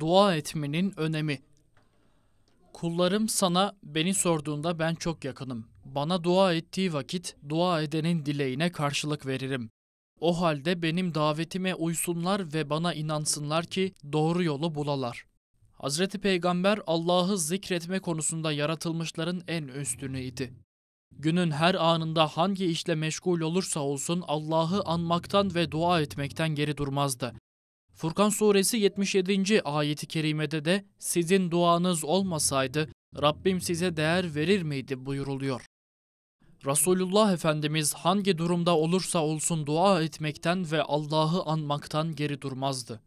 dua etmenin önemi. Kullarım sana beni sorduğunda ben çok yakınım. Bana dua ettiği vakit dua edenin dileğine karşılık veririm. O halde benim davetime uysunlar ve bana inansınlar ki doğru yolu bulalar. Hazreti Peygamber Allah'ı zikretme konusunda yaratılmışların en üstünü idi. Günün her anında hangi işle meşgul olursa olsun Allah'ı anmaktan ve dua etmekten geri durmazdı. Furkan suresi 77. ayeti kerimede de sizin duanız olmasaydı Rabbim size değer verir miydi buyuruluyor. Resulullah Efendimiz hangi durumda olursa olsun dua etmekten ve Allah'ı anmaktan geri durmazdı.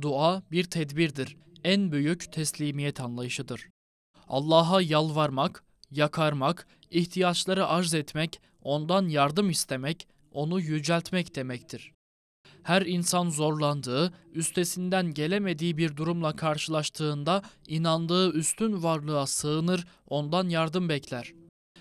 Dua bir tedbirdir, en büyük teslimiyet anlayışıdır. Allah'a yalvarmak, yakarmak, ihtiyaçları arz etmek, ondan yardım istemek, onu yüceltmek demektir her insan zorlandığı, üstesinden gelemediği bir durumla karşılaştığında inandığı üstün varlığa sığınır, ondan yardım bekler.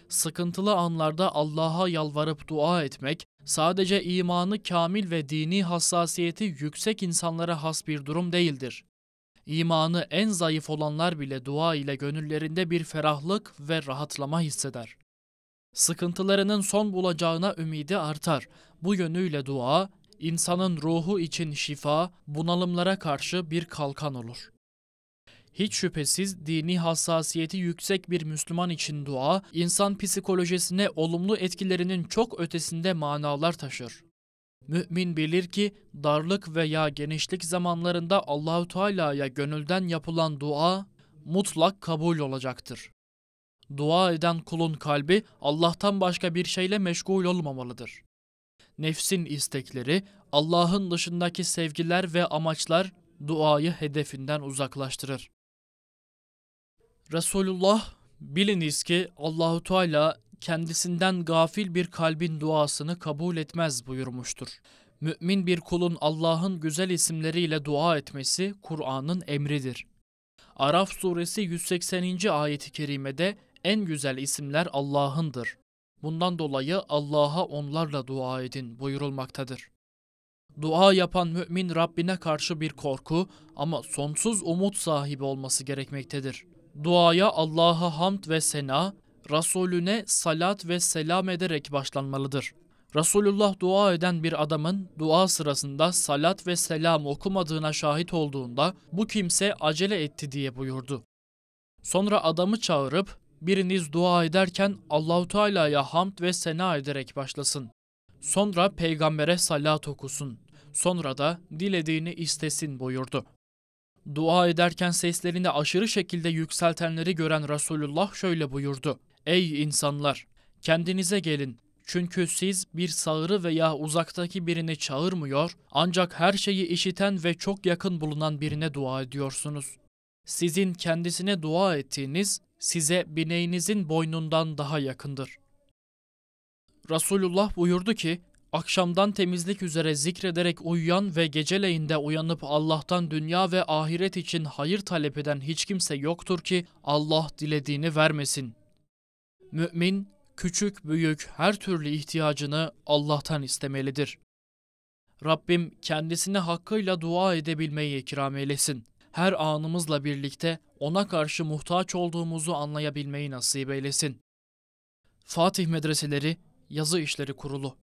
Sıkıntılı anlarda Allah'a yalvarıp dua etmek, sadece imanı kamil ve dini hassasiyeti yüksek insanlara has bir durum değildir. İmanı en zayıf olanlar bile dua ile gönüllerinde bir ferahlık ve rahatlama hisseder. Sıkıntılarının son bulacağına ümidi artar. Bu yönüyle dua insanın ruhu için şifa, bunalımlara karşı bir kalkan olur. Hiç şüphesiz dini hassasiyeti yüksek bir Müslüman için dua, insan psikolojisine olumlu etkilerinin çok ötesinde manalar taşır. Mümin bilir ki darlık veya genişlik zamanlarında Allahu Teala'ya gönülden yapılan dua mutlak kabul olacaktır. Dua eden kulun kalbi Allah'tan başka bir şeyle meşgul olmamalıdır nefsin istekleri, Allah'ın dışındaki sevgiler ve amaçlar duayı hedefinden uzaklaştırır. Resulullah biliniz ki Allahu Teala kendisinden gafil bir kalbin duasını kabul etmez buyurmuştur. Mümin bir kulun Allah'ın güzel isimleriyle dua etmesi Kur'an'ın emridir. Araf suresi 180. ayeti kerimede en güzel isimler Allah'ındır. Bundan dolayı Allah'a onlarla dua edin buyurulmaktadır. Dua yapan mümin Rabbine karşı bir korku ama sonsuz umut sahibi olması gerekmektedir. Duaya Allah'a hamd ve sena, Resulüne salat ve selam ederek başlanmalıdır. Resulullah dua eden bir adamın dua sırasında salat ve selam okumadığına şahit olduğunda bu kimse acele etti diye buyurdu. Sonra adamı çağırıp Biriniz dua ederken Allahu Teala'ya hamd ve sena ederek başlasın. Sonra peygambere salat okusun. Sonra da dilediğini istesin buyurdu. Dua ederken seslerini aşırı şekilde yükseltenleri gören Resulullah şöyle buyurdu. Ey insanlar! Kendinize gelin. Çünkü siz bir sağırı veya uzaktaki birini çağırmıyor, ancak her şeyi işiten ve çok yakın bulunan birine dua ediyorsunuz. Sizin kendisine dua ettiğiniz size bineğinizin boynundan daha yakındır. Resulullah buyurdu ki, akşamdan temizlik üzere zikrederek uyuyan ve geceleyinde uyanıp Allah'tan dünya ve ahiret için hayır talep eden hiç kimse yoktur ki Allah dilediğini vermesin. Mümin, küçük büyük her türlü ihtiyacını Allah'tan istemelidir. Rabbim kendisine hakkıyla dua edebilmeyi ikram eylesin. Her anımızla birlikte ona karşı muhtaç olduğumuzu anlayabilmeyi nasip eylesin. Fatih Medreseleri Yazı İşleri Kurulu